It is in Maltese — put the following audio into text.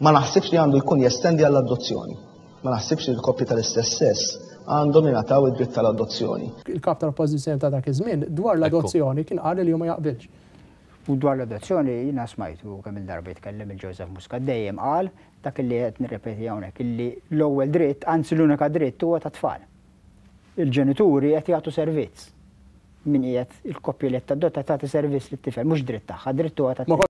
ma naħsibx li għandu jkun jestendi għall-adozzjoni. Ma naħsibx li l-koppji tal-istess sess għandhom jingħataw id-dritt tal-adozzjoni. Il-kap tal-oppożizzjoni ta' dak iż-żmien dwar l-adozzjoni kien qal li huma jaqbilx. U dwar l-adozzjoni jina smajtu kemm il-darba jitkellem il-Joseph Muscat dejjem qal dak li qed nirrepeti hawnhekk illi l-ewwel dritt, anzi l-unika dritt huwa ta' tfal. Il-ġenituri qed jagħtu servizz min qiegħed il-koppja li qed tadotta tagħti servizz lit-tifel mhux dritt tagħha, dritt huwa ta'